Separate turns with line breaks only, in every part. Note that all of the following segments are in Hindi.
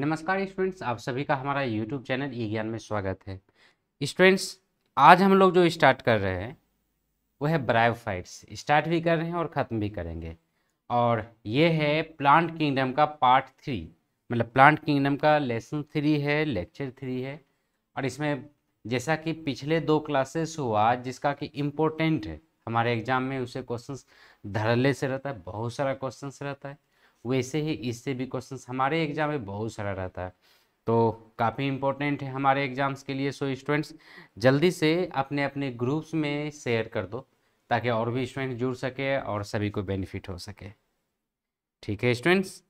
नमस्कार स्टूडेंट्स आप सभी का हमारा यूट्यूब चैनल ई ज्ञान में स्वागत है स्टूडेंट्स आज हम लोग जो स्टार्ट कर रहे हैं वो है ब्राइव फाइट्स स्टार्ट भी कर रहे हैं और ख़त्म भी करेंगे और ये है प्लांट किंगडम का पार्ट थ्री मतलब प्लांट किंगडम का लेसन थ्री है लेक्चर थ्री है और इसमें जैसा कि पिछले दो क्लासेस हुआ जिसका कि इम्पोर्टेंट है हमारे एग्जाम में उसे क्वेश्चन धड़ल्ले से रहता है बहुत सारा क्वेश्चंस रहता है वैसे ही इससे भी क्वेश्चन हमारे एग्जाम में बहुत सारा रहता है तो काफ़ी इंपॉर्टेंट है हमारे एग्ज़ाम्स के लिए सो स्टूडेंट्स जल्दी से अपने अपने ग्रुप्स में शेयर कर दो ताकि और भी स्टूडेंट जुड़ सके और सभी को बेनिफिट हो सके ठीक है स्टूडेंट्स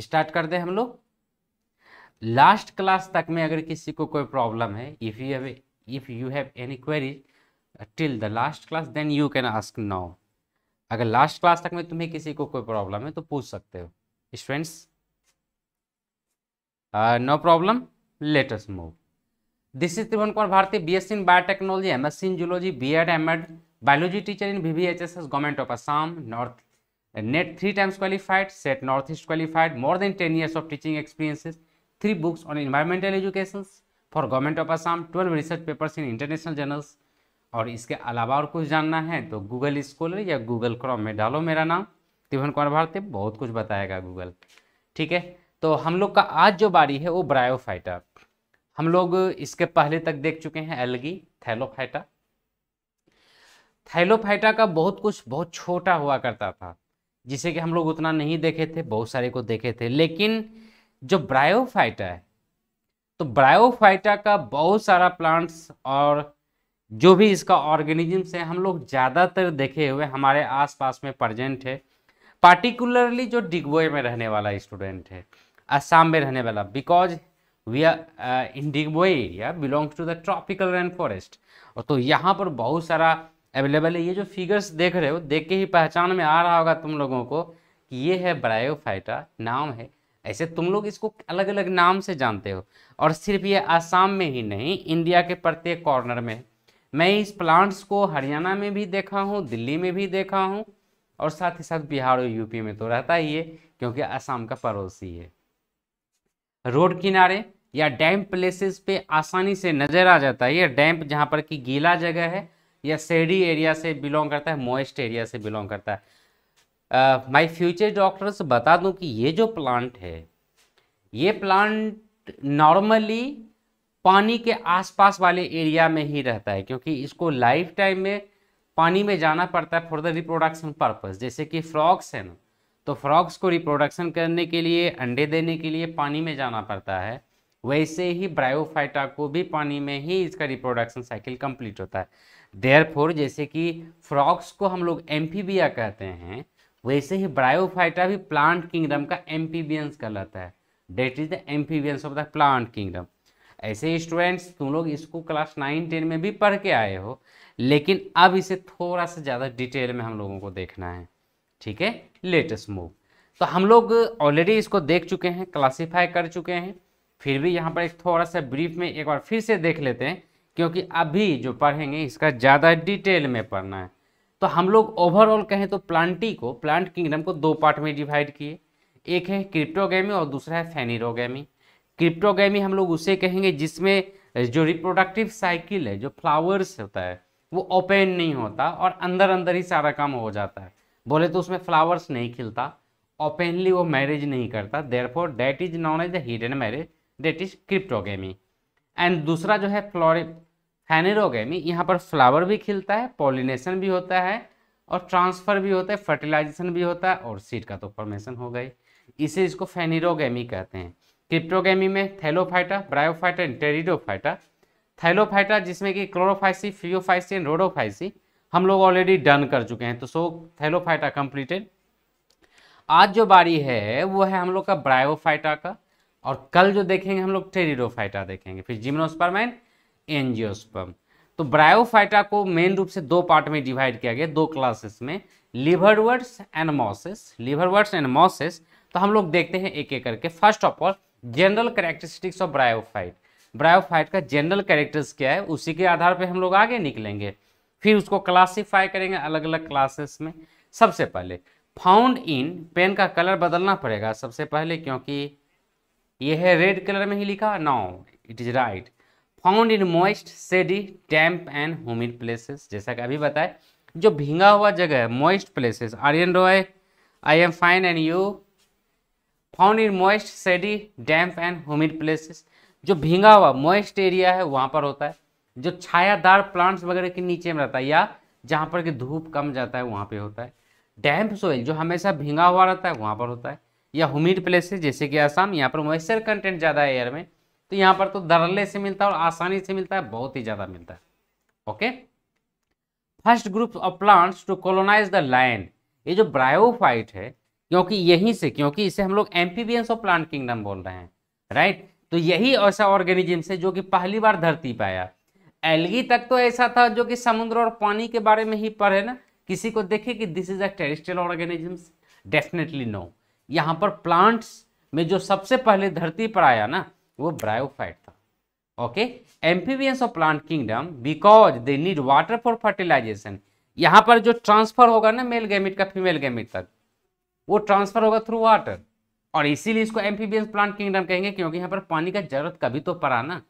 स्टार्ट कर दें हम लोग लास्ट क्लास तक में अगर किसी को कोई प्रॉब्लम है if you have if you have any query till the last class then you can ask now अगर लास्ट क्लास तक में तुम्हें किसी को कोई प्रॉब्लम है तो पूछ सकते हो students no problem latest move this is Tribhuvan Kumar Bharti B S in biotechnology M S in zoology B Ed M Ed biology teacher in V V H S S government of Assam north NET three times qualified SET north east qualified more than ten years of teaching experiences three books on environmental education for government of assam twelve research papers in international journals और इसके अलावा और कुछ जानना है तो गूगल स्कॉलर या गूगल क्रोम में डालो मेरा नाम त्रिभुवन कुमार भारती बहुत कुछ बताएगा गूगल ठीक है तो हम लोग का आज जो बारी है वो ब्रायोफाइटा हम लोग इसके पहले तक देख चुके हैं एलगी थैलोफाइटा थैलोफाइटा का बहुत कुछ बहुत छोटा हुआ करता था जिसे कि हम लोग उतना नहीं देखे थे बहुत सारे को देखे थे लेकिन जो ब्रायोफाइटा है तो ब्रायोफाइटा का बहुत सारा प्लांट्स और जो भी इसका ऑर्गेनिजम्स है हम लोग ज़्यादातर देखे हुए हमारे आसपास में प्रजेंट है पार्टिकुलरली जो डिगबोए में रहने वाला स्टूडेंट है असम में रहने वाला because we are in Digboi area belongs to the tropical rain forest और तो यहाँ पर बहुत सारा अवेलेबल है ये जो फिगर्स देख रहे हो देख के ही पहचान में आ रहा होगा तुम लोगों को कि ये है ब्रायोफाइटा नाम है ऐसे तुम लोग इसको अलग अलग नाम से जानते हो और सिर्फ ये आसाम में ही नहीं इंडिया के प्रत्येक कॉर्नर में है मैं इस प्लांट्स को हरियाणा में भी देखा हूँ दिल्ली में भी देखा हूँ और साथ ही साथ बिहार और यूपी में तो रहता ही है क्योंकि आसाम का पड़ोसी है रोड किनारे या डैम प्लेसेस पे आसानी से नजर आ जाता है या डैम जहाँ पर कि गीला जगह है या शहरी एरिया से बिलोंग करता है मोइस्ट एरिया से बिलोंग करता है माई फ्यूचर डॉक्टर्स बता दूँ कि ये जो प्लांट है ये प्लांट नॉर्मली पानी के आसपास वाले एरिया में ही रहता है क्योंकि इसको लाइफ टाइम में पानी में जाना पड़ता है फॉर द रिप्रोडक्शन पर्पज़ जैसे कि फ्रॉक्स है ना तो फ्रॉक्स को रिप्रोडक्शन करने के लिए अंडे देने के लिए पानी में जाना पड़ता है वैसे ही ब्रायोफाइटा को भी पानी में ही इसका रिप्रोडक्शन साइकिल कंप्लीट होता है देयर जैसे कि फ्रॉक्स को हम लोग एम्फीबिया कहते हैं वैसे ही ब्रायोफाइटा भी प्लांट किंगडम का एम्फीबियंस कहलाता है that is the amphibians of the plant kingdom ऐसे स्टूडेंट्स तुम लोग इसको क्लास नाइन टेन में भी पढ़ के आए हो लेकिन अब इसे थोड़ा सा ज़्यादा डिटेल में हम लोगों को देखना है ठीक है लेटेस्ट मूव तो हम लोग ऑलरेडी इसको देख चुके हैं क्लासीफाई कर चुके हैं फिर भी यहाँ पर एक थोड़ा सा ब्रीफ में एक बार फिर से देख लेते हैं क्योंकि अभी जो पढ़ेंगे इसका ज़्यादा डिटेल में पढ़ना है तो हम लोग ओवरऑल कहें तो प्लांटी को प्लांट किंगडम को दो पार्ट में डिवाइड किए एक है क्रिप्टोगेमी और दूसरा है फैनिरोगेमी क्रिप्टोगेमी हम लोग उसे कहेंगे जिसमें जो रिप्रोडक्टिव साइकिल है जो फ्लावर्स होता है वो ओपन नहीं होता और अंदर अंदर ही सारा काम हो जाता है बोले तो उसमें फ्लावर्स नहीं खिलता ओपनली वो मैरिज नहीं करता therefore that is known as hidden marriage that is cryptogamae and दूसरा जो है फ्लोरे फैनरोगेमी यहाँ पर फ्लावर भी खिलता है पॉलिनेशन भी होता है और ट्रांसफ़र भी होता है फर्टिलाइजेशन भी होता है और सीड का तो फॉर्मेशन हो गई इसे इसको फैनिरोगेमी कहते हैं क्रिप्टोगेमी में thallophyta bryophyta and pteridophyta thallophyta जिसमें कि क्लोरोफाइसी फ्रियोफाइसी एंड रोडोफाइसी हम लोग ऑलरेडी डन कर चुके हैं तो सो थैलोफाइटा कंप्लीटेड आज जो बारी है वो है हम लोग का ब्रायोफाइटा का और कल जो देखेंगे हम लोग टेरिडोफाइटा देखेंगे फिर जिम्नोस्पर्म एंड एनजियोस्पर्म तो ब्रायोफाइटा को मेन रूप से दो पार्ट में डिवाइड किया गया दो क्लासेस में liverworts and mosses liverworts and mosses तो हम लोग देखते हैं एक एक करके first of all general characteristics of bryophyte bryophyte का जनरल कैरेक्टर्स क्या है उसी के आधार पे हम लोग आगे निकलेंगे फिर उसको क्लासिफाई करेंगे अलग अलग क्लासेस में सबसे पहले फाउंड इन पेन का कलर बदलना पड़ेगा सबसे पहले क्योंकि यह है रेड कलर में ही लिखा now it is right found in moist shady damp and humid places जैसा कि अभी बताए जो भींगा हुआ जगह है moist places Aryan Roy I am fine and you found in moist shady damp and humid places जो भींगा हुआ मॉइस्ट एरिया है वहाँ पर होता है जो छायादार प्लांट्स वगैरह के नीचे में रहता है या जहाँ पर कि धूप कम जाता है वहाँ पे होता है डैम्प सोइल जो हमेशा भींगा हुआ रहता है वहाँ पर होता है या हुमिड प्लेसेस जैसे कि आसाम यहाँ पर मॉइस्चर कंटेंट ज़्यादा है एयर में तो यहाँ पर तो दरले से मिलता है और आसानी से मिलता है बहुत ही ज़्यादा मिलता है okay first group of plants to colonize the land ये जो ब्रायोफाइट है क्योंकि यहीं से क्योंकि इसे हम लोग एम्फीबियंस ऑफ प्लांट किंगडम बोल रहे हैं राइट तो यही ऐसा ऑर्गेनिज्म से जो कि पहली बार धरती पर आया एलगी तक तो ऐसा था जो कि समुद्र और पानी के बारे में ही पढ़े ना किसी को देखे कि this is a terrestrial organisms definitely no यहाँ पर प्लांट्स में जो सबसे पहले धरती पर आया ना वो ब्रायोफाइट था okay amphibians of plant kingdom because they need water for fertilization यहाँ पर जो ट्रांसफर होगा ना मेल गैमिट का फीमेल गैमिट तक वो ट्रांसफर होगा थ्रू वाटर और इसीलिए इसको एम्फीबियंस प्लांट किंगडम कहेंगे क्योंकि यहाँ पर पानी का जरूरत कभी तो पड़ा ना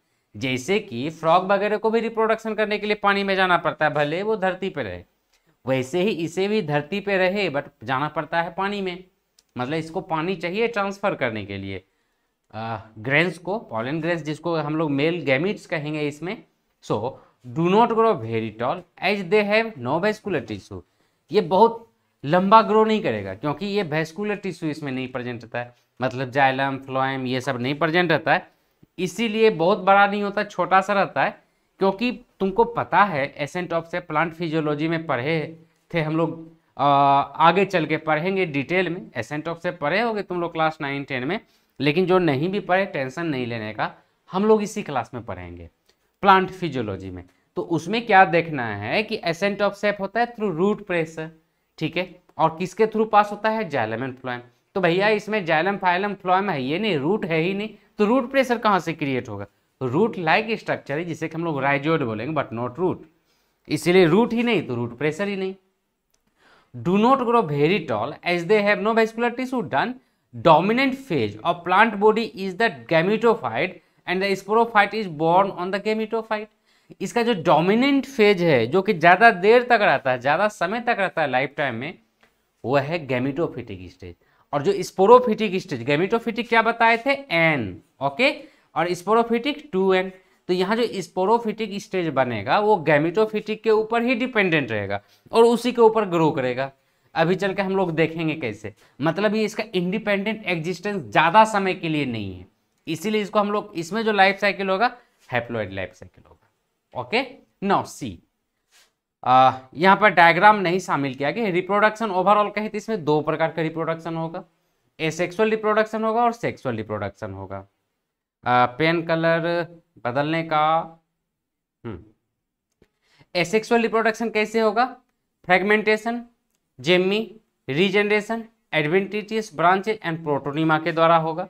जैसे कि फ्रॉग वगैरह को भी रिप्रोडक्शन करने के लिए पानी में जाना पड़ता है भले वो धरती पर रहे वैसे ही इसे भी धरती पर रहे बट जाना पड़ता है पानी में मतलब इसको पानी चाहिए ट्रांसफ़र करने के लिए ग्रेन्स को पॉलन ग्रेन्स जिसको हम लोग मेल गैमिट्स कहेंगे इसमें so do not grow very tall as they have no vascular tissue ये बहुत लंबा ग्रो नहीं करेगा क्योंकि ये वेस्कुलर टिश्यू इसमें नहीं प्रेजेंट रहता है मतलब जाइलम फ्लोएम ये सब नहीं प्रेजेंट रहता है इसीलिए बहुत बड़ा नहीं होता छोटा सा रहता है क्योंकि तुमको पता है एसेंट ऑफ से प्लांट फिजियोलॉजी में पढ़े थे हम लोग आगे चल के पढ़ेंगे डिटेल में एसेंट ऑफ से पढ़े होगे तुम लोग क्लास नाइन टेन में लेकिन जो नहीं भी पढ़े टेंशन नहीं लेने का हम लोग इसी क्लास में पढ़ेंगे प्लांट फिजियोलॉजी में तो उसमें क्या देखना है कि एसेंट ऑफ सेप होता है थ्रू रूट प्रेशर ठीक है और किसके थ्रू पास होता है जैलम एंड फ्लोएम तो भैया इसमें जैलम फाइलम फ्लोएम है ये नहीं रूट है ही नहीं तो रूट प्रेशर कहाँ से क्रिएट होगा तो रूट लाइक स्ट्रक्चर है जिसे हम लोग राइजोड बोलेंगे बट नॉट रूट इसीलिए रूट ही नहीं तो रूट प्रेशर ही नहीं do not grow very tall as they have no vascular tissue then dominant phase of plant body is the gametophyte and the sporophyte is born on the gametophyte इसका जो डोमिनेंट फेज है जो कि ज़्यादा देर तक रहता है ज़्यादा समय तक रहता है लाइफ टाइम में वह है गैमिटोफिटिक स्टेज और जो स्पोरोफिटिक स्टेज गैमिटोफिटिक क्या बताए थे एन ओके और स्पोरोफिटिक टू एन तो यहाँ जो स्पोरोफिटिक स्टेज बनेगा वो गैमिटोफिटिक के ऊपर ही डिपेंडेंट रहेगा और उसी के ऊपर ग्रो करेगा अभी चल के हम लोग देखेंगे कैसे मतलब ये इसका इंडिपेंडेंट एग्जिस्टेंस ज़्यादा समय के लिए नहीं है इसीलिए इसको हम लोग इसमें जो लाइफ साइकिल होगा हैप्लोइड लाइफ साइकिल होगा ओके नाउ सी यहाँ पर डायग्राम नहीं शामिल किया गया रिप्रोडक्शन ओवरऑल कहे तो इसमें दो प्रकार का रिप्रोडक्शन होगा एसेक्सुअल रिप्रोडक्शन होगा और सेक्सुअल रिप्रोडक्शन होगा पेन कलर बदलने का एसेक्सुअल हम्म। रिप्रोडक्शन कैसे होगा fragmentation gemmae regeneration adventitious branches and protonema के द्वारा होगा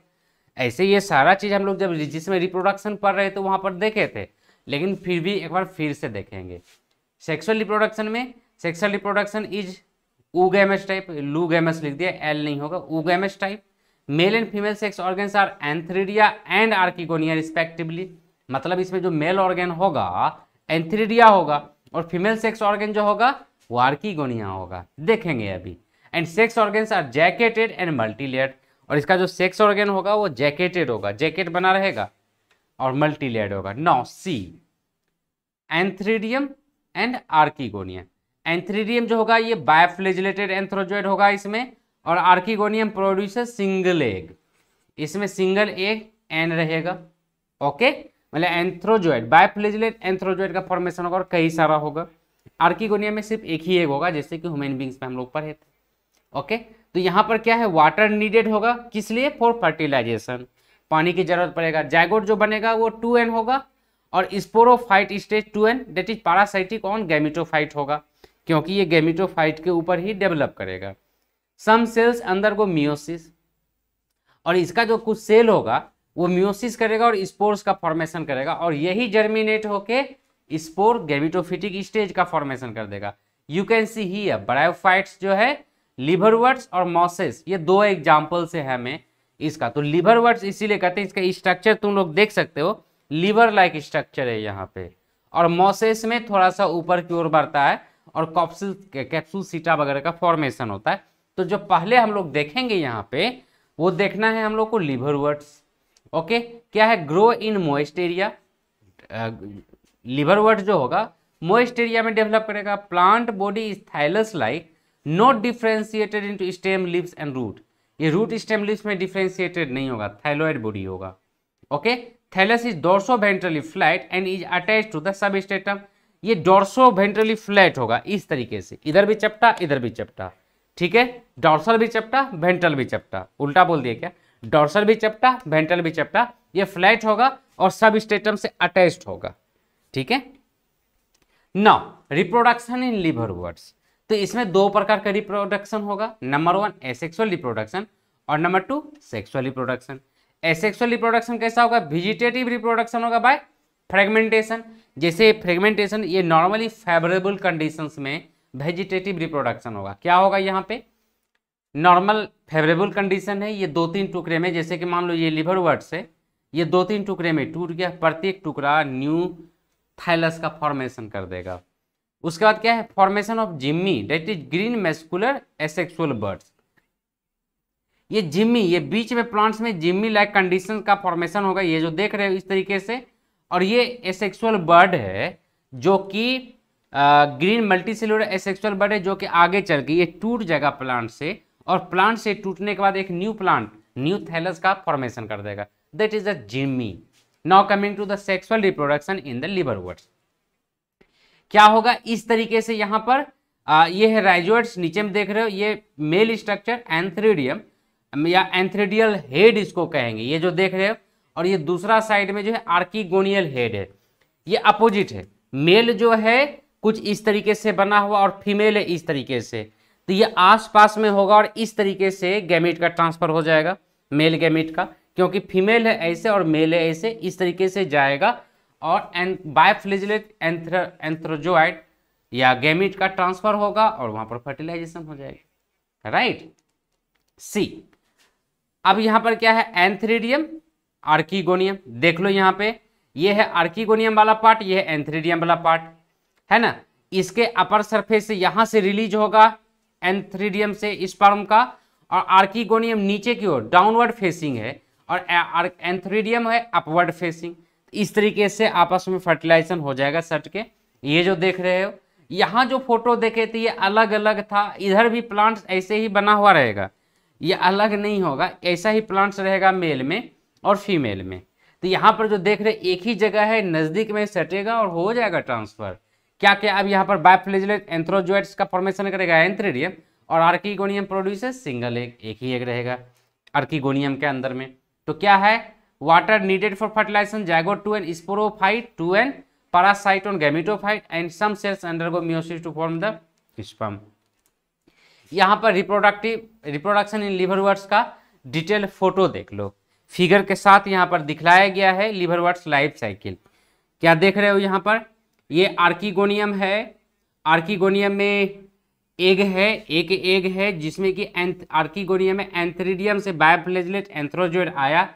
ऐसे ये सारा चीज़ हम लोग जब जिसमें रिप्रोडक्शन पढ़ रहे थे वहाँ पर देखे थे लेकिन फिर भी एक बार फिर से देखेंगे सेक्सुअल रिप्रोडक्शन में sexual reproduction is oogamous type लू गैमेस लिख दिया एल नहीं होगा oogamous type male and female sex organs are antheridia and archegonia respectively मतलब इसमें जो मेल ऑर्गेन होगा एंथ्रीडिया होगा और फीमेल सेक्स ऑर्गेन जो होगा वो आर्किगोनिया होगा देखेंगे अभी and sex organs are jacketed and multilayer और इसका जो सेक्स ऑर्गेन होगा वो जैकेटेड होगा जैकेट बना रहेगा और मल्टीलेयर होगा now see antheridium and archegonium antheridium जो होगा ये बायोफ्लेजिलेटेड एंथ्रोजोइड होगा इसमें और आर्कीगोनियम प्रोड्यूसर सिंगल एग इसमें सिंगल एग एन रहेगा ओके मतलब एंथ्रोजोइड बायोफ्लेजिलेट एंथ्रोजोइड का फॉर्मेशन होगा और कई सारा होगा आर्कीगोनियम में सिर्फ एक ही एग होगा जैसे कि ह्यूमन बींग्स में हम लोग पढ़े थे ओके तो यहाँ पर क्या है वाटर नीडेड होगा किस लिए फॉर फर्टिलाइजेशन पानी की जरूरत पड़ेगा जैगोट जो बनेगा वो टू एन होगा और sporophyte stage two N that is parasitic on gametophyte होगा क्योंकि ये गैमिटोफाइट के ऊपर ही डेवलप करेगा सम सेल्स अंदर को मियोसिस और इसका जो कुछ सेल होगा वो म्यूसिस करेगा और स्पोर्स का फॉर्मेशन करेगा और यही जर्मिनेट होके स्पोर गैमिटोफिटिक स्टेज का फॉर्मेशन कर देगा यू कैन सी ही ब्रायोफाइट्स जो है लिवरवर्ट्स और मॉसेस ये दो एग्जाम्पल से हमें इसका तो लीवर वर्ड्स इसीलिए कहते हैं इसका स्ट्रक्चर तुम लोग देख सकते हो लीवर लाइक स्ट्रक्चर है यहाँ पे और मोसेस में थोड़ा सा ऊपर की ओर बढ़ता है और कॉप्सुल कैप्सूल सीटा वगैरह का फॉर्मेशन होता है तो जो पहले हम लोग देखेंगे यहाँ पे वो देखना है हम लोग को लिवर वर्ड्स ओके क्या है grow in moist area liverwort जो होगा मोइस्ट एरिया में डेवलप करेगा plant body is thallus like not differentiated into stem leaves and root ये रूट स्टेम में डिफ्रेंशिएटेड नहीं होगा थैलोइड बॉडी होगा okay thallus is dorsoventrally flat and is attach to the substratum ये डोर्सो वेंट्रली फ्लैट होगा इस तरीके से इधर भी चपटा इधर भी चपटा ठीक है डॉर्सल भी चपटा वेंट्रल भी चपटा उल्टा बोल दिया क्या डॉर्सल भी चपटा वेंट्रल भी चपटा ये फ्लैट होगा और सब स्टेटम से अटैच होगा ठीक है now reproduction in liverworts तो इसमें दो प्रकार का रिप्रोडक्शन होगा नंबर वन एसेक्सुअल रिप्रोडक्शन और number two sexual reproduction asexual reproduction कैसा होगा विजिटेटिव रिप्रोडक्शन होगा बाय फ्रेगमेंटेशन जैसे फ्रेगमेंटेशन ये नॉर्मली फेवरेबल कंडीशंस में वेजिटेटिव रिप्रोडक्शन होगा क्या होगा यहाँ पे नॉर्मल फेवरेबल कंडीशन है ये दो तीन टुकड़े में जैसे कि मान लो ये लिवर वर्ड्स है ये दो तीन टुकड़े में टूट गया प्रत्येक टुकड़ा न्यू थाइलस का फॉर्मेशन कर देगा उसके बाद क्या है formation of gemmae that is green मेस्कुलर एसेक्सुअल बर्ड्स ये जिम्मी ये बीच में प्लांट्स में जिम्मी लाइक कंडीशन का फॉर्मेशन होगा ये जो देख रहे हो इस तरीके से और ये एसेक्सुअल बर्ड है जो कि green multicellular asexual bud है जो कि आगे चल के ये टूट जाएगा प्लांट से और प्लांट से टूटने के बाद एक न्यू प्लांट न्यू थैलस का फॉर्मेशन कर देगा that is a gemma now coming to the sexual reproduction in the liverworts क्या होगा इस तरीके से यहाँ पर आ, ये है राइजोइड्स नीचे में देख रहे हो ये मेल स्ट्रक्चर एंथ्रीडियम या एंथ्रीडियल हेड इसको कहेंगे ये जो देख रहे हो और ये दूसरा साइड में जो है आर्कीगोनियल हेड है ये अपोजिट है मेल जो है कुछ इस तरीके से बना हुआ और फीमेल है इस तरीके से तो ये आसपास में होगा और इस तरीके से गैमिट का ट्रांसफर हो जाएगा मेल गैमिट का क्योंकि फीमेल है ऐसे और मेल है ऐसे इस तरीके से जाएगा और एंथ्र एंथ्रोजोइड या गैमिट का ट्रांसफर होगा और वहां पर फर्टिलाइजेशन हो जाएगा राइट सी अब यहां पर क्या है एंथ्रीडियम आर्कीगोनियम देख लो यहां पे ये है आर्कीगोनियम वाला पार्ट ये है एंथ्रीडियम वाला पार्ट है ना इसके अपर सरफेस से से रिलीज होगा एंथ्रीडियम से इस स्पर्म का और आर्कीगोनियम नीचे की ओर डाउनवर्ड फेसिंग है और एंथ्रीडियम है अपवर्ड फेसिंग इस तरीके से आपस में फर्टिलाइजेशन हो जाएगा सट के ये जो देख रहे हो यहाँ जो फोटो देखे थे तो ये अलग अलग था इधर भी प्लांट्स ऐसे ही बना हुआ रहेगा ये अलग नहीं होगा ऐसा ही प्लांट्स रहेगा मेल में और फीमेल में तो यहाँ पर जो देख रहे एक ही जगह है नज़दीक में सटेगा और हो जाएगा ट्रांसफ़र क्या क्या अब यहाँ पर बायफ्लेजलेट एंथ्रोजोइट्स का फॉर्मेशन करेगा एंथ्रेडियम और आर्कीगोनियम प्रोड्यूसर सिंगल एक एक ही एक रहेगा आर्कीगोनियम के अंदर में तो क्या है water needed for fertilization zygote 2 and sporophyte 2 and parasite on gametophyte and some cells undergo meiosis to form the sperm यहाँ पर reproductive reproduction in liverworts का डिटेल फोटो देख लो फिगर के साथ यहाँ पर दिखलाया गया है लिवर वर्ड्स लाइफ साइकिल क्या देख रहे हो यहाँ पर ये आर्किगोनियम है आर्किगोनियम में एग है एक एग है जिसमें कि आर्किगोनियम में एंथ्रीडियम से बायोफ्लेजलेट एंथ्रोजोइड आया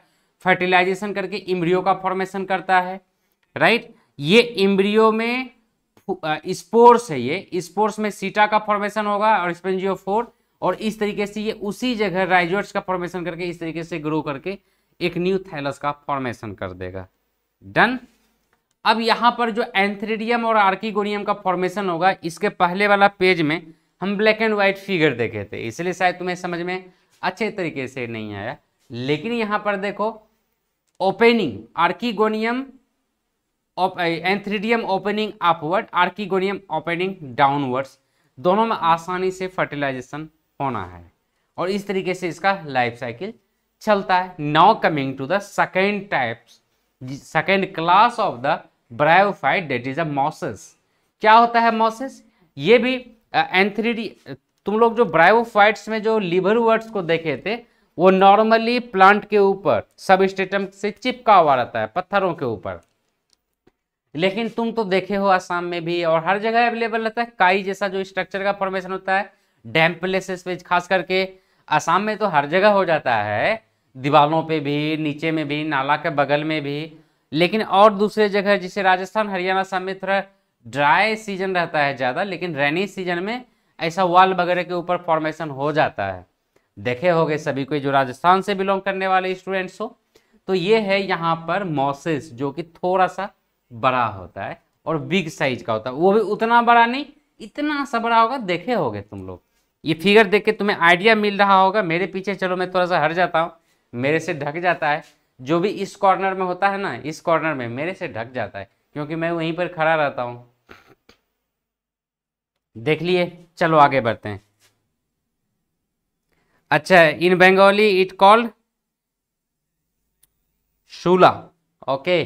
फर्टिलाइजेशन करके इम्ब्रियो का फॉर्मेशन करता है राइट ये इम्ब्रियो में स्पोर्स है ये स्पोर्स में सीटा का फॉर्मेशन होगा और स्पेंजियो फोर और इस तरीके से ये उसी जगह राइजोट्स का फॉर्मेशन करके इस तरीके से ग्रो करके एक न्यू थैलस का फॉर्मेशन कर देगा डन अब यहाँ पर जो एंथ्रीडियम और आर्किगोनियम का फॉर्मेशन होगा इसके पहले वाला पेज में हम ब्लैक एंड व्हाइट फिगर देखे थे इसलिए शायद तुम्हें समझ में अच्छे तरीके से नहीं आया लेकिन यहाँ पर देखो opening archegonium antheridium opening upward archegonium opening downwards दोनों में आसानी से फर्टिलाइजेशन होना है और इस तरीके से इसका लाइफ साइकिल चलता है now coming to the second types second class of the bryophyte that is a mosses क्या होता है मॉसेस ये भी एंथ्रीडी eh, तुम लोग जो ब्रायोफाइट्स में जो लिवर वर्ड्स को देखे थे वो नॉर्मली प्लांट के ऊपर सब स्टेटम से चिपका हुआ रहता है पत्थरों के ऊपर लेकिन तुम तो देखे हो आसाम में भी और हर जगह अवेलेबल रहता है काई जैसा जो स्ट्रक्चर का फॉर्मेशन होता है डैम प्लेसेस पे खास करके आसाम में तो हर जगह हो जाता है दीवालों पे भी नीचे में भी नाला के बगल में भी लेकिन और दूसरे जगह जैसे राजस्थान हरियाणा आसाम में थोड़ा ड्राई सीजन रहता है ज़्यादा लेकिन रेनी सीजन में ऐसा वाल वगैरह के ऊपर फॉर्मेशन हो जाता है देखे होंगे सभी को जो राजस्थान से बिलोंग करने वाले स्टूडेंट्स हो तो ये है यहाँ पर मॉसिस जो कि थोड़ा सा बड़ा होता है और बिग साइज का होता है वो भी उतना बड़ा नहीं इतना सा बड़ा होगा देखे होगे तुम लोग ये फिगर देख के तुम्हें आइडिया मिल रहा होगा मेरे पीछे चलो मैं थोड़ा सा हट जाता हूँ मेरे से ढक जाता है जो भी इस कॉर्नर में होता है ना इस कॉर्नर में मेरे से ढक जाता है क्योंकि मैं वहीं पर खड़ा रहता हूँ देख लिए चलो आगे बढ़ते हैं अच्छा इन बंगाली इट कॉल्ड शूला ओके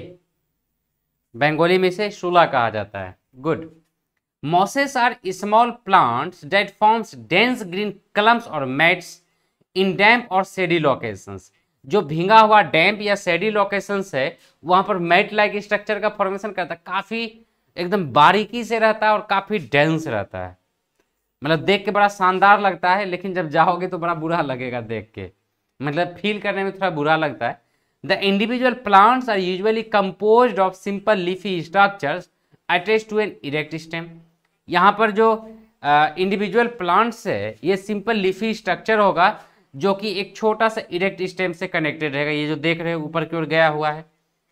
बंगाली में से शूला कहा जाता है good mosses are small plants that forms dense green columns और मैट्स इन डैम्प और सेडी लोकेशंस जो भींगा हुआ डैम्प या सेडी लोकेशंस है वहां पर मैट लाइक स्ट्रक्चर का फॉर्मेशन करता है काफी एकदम बारीकी से रहता है और काफी डेंस रहता है मतलब देख के बड़ा शानदार लगता है लेकिन जब जाओगे तो बड़ा बुरा लगेगा देख के मतलब फील करने में थोड़ा बुरा लगता है the individual plants are usually composed of simple leafy structure attach to an erect stem यहाँ पर जो इंडिविजुअल प्लांट्स है ये सिंपल लिफी स्ट्रक्चर होगा जो कि एक छोटा सा इरेक्ट स्टेम से कनेक्टेड रहेगा ये जो देख रहे हो ऊपर की ओर गया हुआ है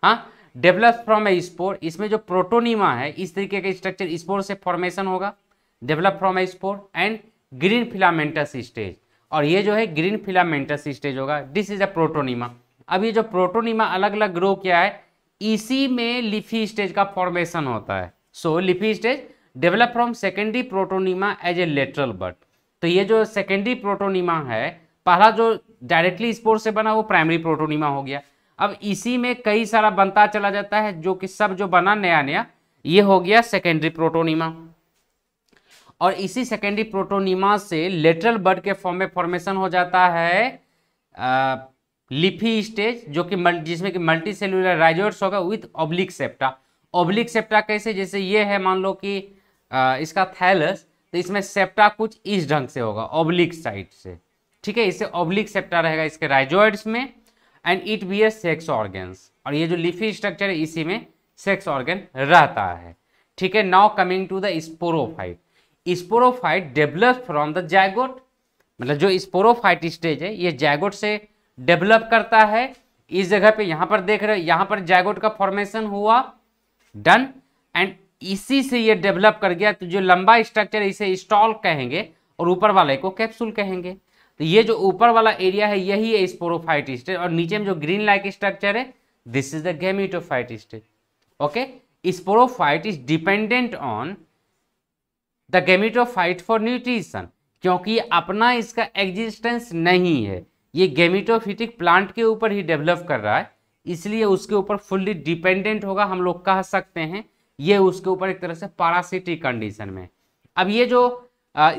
हाँ डेवलप फ्रॉम ए स्पोर इसमें जो प्रोटोनिमा है इस तरीके का स्ट्रक्चर स्पोर से फॉर्मेशन होगा develop from a spore and green filamentous stage और ये जो है ग्रीन फिलामेंटस स्टेज होगा दिस इज अ प्रोटोनिमा अब ये जो प्रोटोनिमा अलग अलग ग्रो किया है इसी में लिफी स्टेज का फॉर्मेशन होता है so leafy stage develop from secondary protonema as a lateral bud तो ये जो सेकेंडरी प्रोटोनिमा है पहला जो डायरेक्टली स्पोर से बना वो प्राइमरी प्रोटोनिमा हो गया अब इसी में कई सारा बनता चला जाता है जो कि सब जो बना नया नया ये हो गया सेकेंडरी प्रोटोनिमा और इसी सेकेंडरी प्रोटोनिमा से लेटरल बर्ड के फॉर्म में फॉर्मेशन हो जाता है लिफी स्टेज जो कि जिसमें कि मल्टी सेलुलर राइजोर्स होगा with oblique septa oblique septa कैसे जैसे ये है मान लो कि आ, इसका थैलस तो इसमें सेप्टा कुछ इस ढंग से होगा ऑब्लिक साइड से ठीक है इससे ऑब्लिक सेप्टा रहेगा इसके राइजोइड्स में and it be a sex organs और ये जो लिफी स्ट्रक्चर है इसी में सेक्स ऑर्गेन रहता है ठीक है now coming to the sporophyte sporophyte develop from the zygote मतलब जो स्पोरोफाइट स्टेज है ये जैगोट से डेवलप करता है इस जगह पे यहां पर देख रहे यहां पर जैगोट का फॉर्मेशन हुआ डन एंड इसी से ये डेवलप कर गया तो जो लंबा स्ट्रक्चर इसे स्टॉल कहेंगे और ऊपर वाले को कैप्सूल कहेंगे तो ये जो ऊपर वाला एरिया है यही है स्पोरोफाइट स्टेज और नीचे में जो ग्रीन लाइक स्ट्रक्चर है this is the gametophyte stage okay sporophyte is dependent on the gametophyte for nutrition क्योंकि अपना इसका एग्जिस्टेंस नहीं है ये गेमिटोफिटिक प्लांट के ऊपर ही डेवलप कर रहा है इसलिए उसके ऊपर फुल्ली डिपेंडेंट होगा हम लोग कह सकते हैं ये उसके ऊपर एक तरह से पारासिटिक कंडीशन में अब ये जो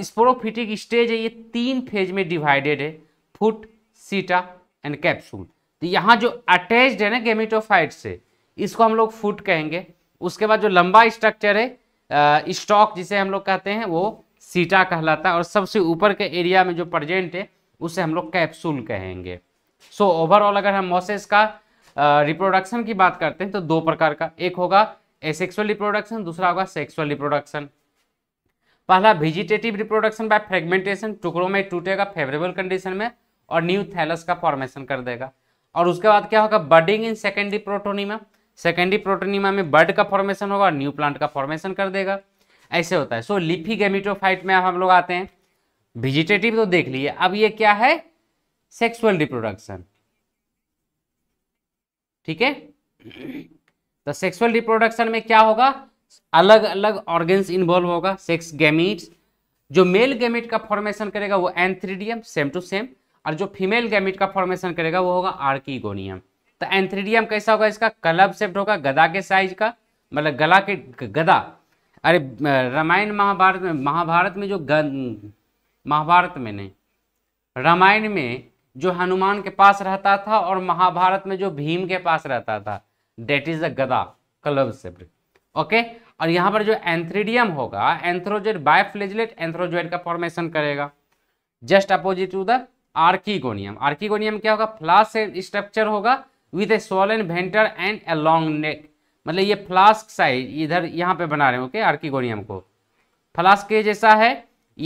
स्पोरोफिटिक स्टेज है ये तीन फेज में डिवाइडेड है फुट सीटा एंड कैप्सूल तो यहाँ जो अटैच्ड है ना गेमिटोफाइट से इसको हम लोग फुट कहेंगे उसके बाद जो लंबा स्ट्रक्चर है स्टॉक जिसे हम लोग कहते हैं वो सीटा कहलाता है और सबसे ऊपर के एरिया में जो प्रजेंट है उसे हम लोग कैप्सूल कहेंगे सो so, ओवरऑल अगर हम मोसेस का रिप्रोडक्शन की बात करते हैं तो दो प्रकार का एक होगा एसेक्सुअल रिप्रोडक्शन दूसरा होगा सेक्सुअल रिप्रोडक्शन पहला वेजिटेटिव रिप्रोडक्शन बाय फ्रेगमेंटेशन टुकड़ों में टूटेगा फेवरेबल कंडीशन में और न्यू थैलस का फॉर्मेशन कर देगा और उसके बाद क्या होगा budding in secondary protonema secondary protonema में बर्ड का फॉर्मेशन होगा और न्यू प्लांट का फॉर्मेशन कर देगा ऐसे होता है सो लिफी गैमिटोफाइट में हम लोग आते हैं विजिटेटिव तो देख लिए अब ये क्या है सेक्सुअल रिप्रोडक्शन ठीक है तो सेक्सुअल रिप्रोडक्शन में क्या होगा अलग अलग ऑर्गेन्स इन्वॉल्व होगा सेक्स गैमीट्स जो मेल गैमिट का फॉर्मेशन करेगा वो एंथ्रीडियम सेम टू सेम और जो फीमेल गैमिट का फॉर्मेशन करेगा वो होगा आर्कीगोनियम तो एंथ्रीडियम कैसा होगा इसका कलब सेप्ट हम्म। होगा गदा के साइज का मतलब गला के गदा अरे रामायण महाभारत में महाभारत में जो महाभारत में नहीं रामायण में जो हनुमान के पास रहता था और महाभारत में जो भीम के पास रहता था डेट इज अ गदा कलब सेप्ट ओके और यहाँ पर जो एंथ्रीडियम होगा एंथ्रोजेड बायफ्लेजलेट एंथ्रोजेड का फॉर्मेशन करेगा just opposite to the archegonium archegonium क्या होगा फ्लास स्ट्रक्चर होगा with a swollen venter and a long neck मतलब ये फ्लास्क साइज इधर यहाँ पे बना रहे हैं ओके आर्किगोनियम को फ्लास्क के जैसा है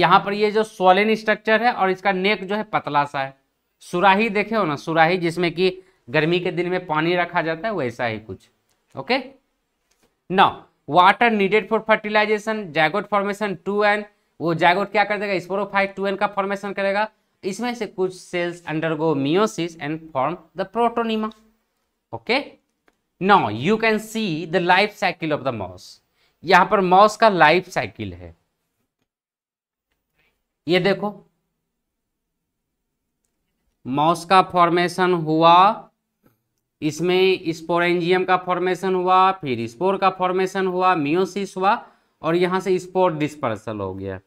यहाँ पर ये जो सोलन स्ट्रक्चर है और इसका नेक जो है पतला सा है सुराही देखे हो ना सुराही जिसमें कि गर्मी के दिन में पानी रखा जाता है वैसा ही कुछ okay now water needed for fertilization zygote formation two N वो जैगोट क्या कर देगा स्पोरोफाइट टू एन का फॉर्मेशन करेगा इसमें से कुछ cells undergo meiosis and form the protonema okay now you can see the life cycle of the moss यहां पर मॉस का लाइफ साइकिल है ये देखो मॉस का फॉर्मेशन हुआ इसमें स्पोरेंजियम का फॉर्मेशन हुआ फिर स्पोर का फॉर्मेशन हुआ मियोसिस हुआ और यहां से स्पोर डिस्पर्सल हो गया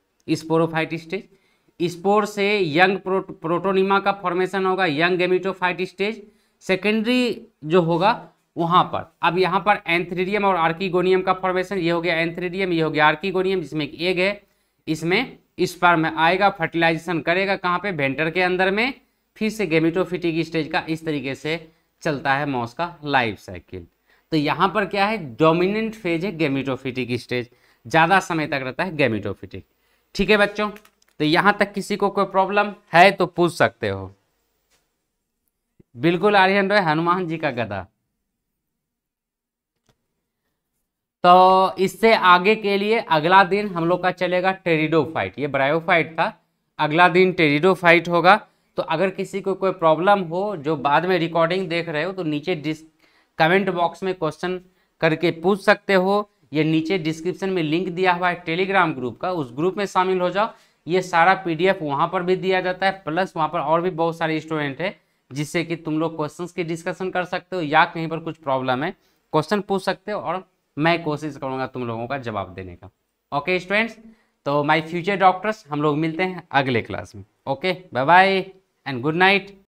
स्पोरोफाइट स्टेज स्पोर से यंग प्रोटोनिमा का फॉर्मेशन होगा यंग गेमिटोफाइट स्टेज सेकेंडरी जो होगा वहाँ पर अब यहाँ पर एंथ्रीडियम और आर्कीगोनियम का फॉर्मेशन ये हो गया एंथ्रीडियम ये हो गया आर्कीगोनियम जिसमें एक एग है इसमें इस पर में आएगा फर्टिलाइजेशन करेगा कहाँ पे वेंटर के अंदर में फिर से गेमिटोफिटिक स्टेज का इस तरीके से चलता है मॉस का लाइफ साइकिल तो यहाँ पर क्या है डोमिनेंट फेज है गेमिटोफिटिक स्टेज ज़्यादा समय तक रहता है गेमिटोफिटिक ठीक है बच्चों तो यहाँ तक किसी को कोई प्रॉब्लम है तो पूछ सकते हो बिल्कुल आर्यन रॉय हनुमान जी का गधा तो इससे आगे के लिए अगला दिन हम लोग का चलेगा टेरिडो फाइट ये ब्रायो फाइट था अगला दिन टेरिडो फाइट होगा तो अगर किसी को कोई प्रॉब्लम हो जो बाद में रिकॉर्डिंग देख रहे हो तो नीचे कमेंट बॉक्स में क्वेश्चन करके पूछ सकते हो ये नीचे डिस्क्रिप्शन में लिंक दिया हुआ है टेलीग्राम ग्रुप का उस ग्रुप में शामिल हो जाओ ये सारा पीडीएफ वहाँ पर भी दिया जाता है प्लस वहाँ पर और भी बहुत सारे स्टूडेंट हैं जिससे कि तुम लोग क्वेश्चन की डिस्कशन कर सकते हो या कहीं पर कुछ प्रॉब्लम है क्वेश्चन पूछ सकते हो और मैं कोशिश करूँगा तुम लोगों का जवाब देने का ओके स्टूडेंट्स तो माई फ्यूचर डॉक्टर्स हम लोग मिलते हैं अगले क्लास में okay bye bye and good night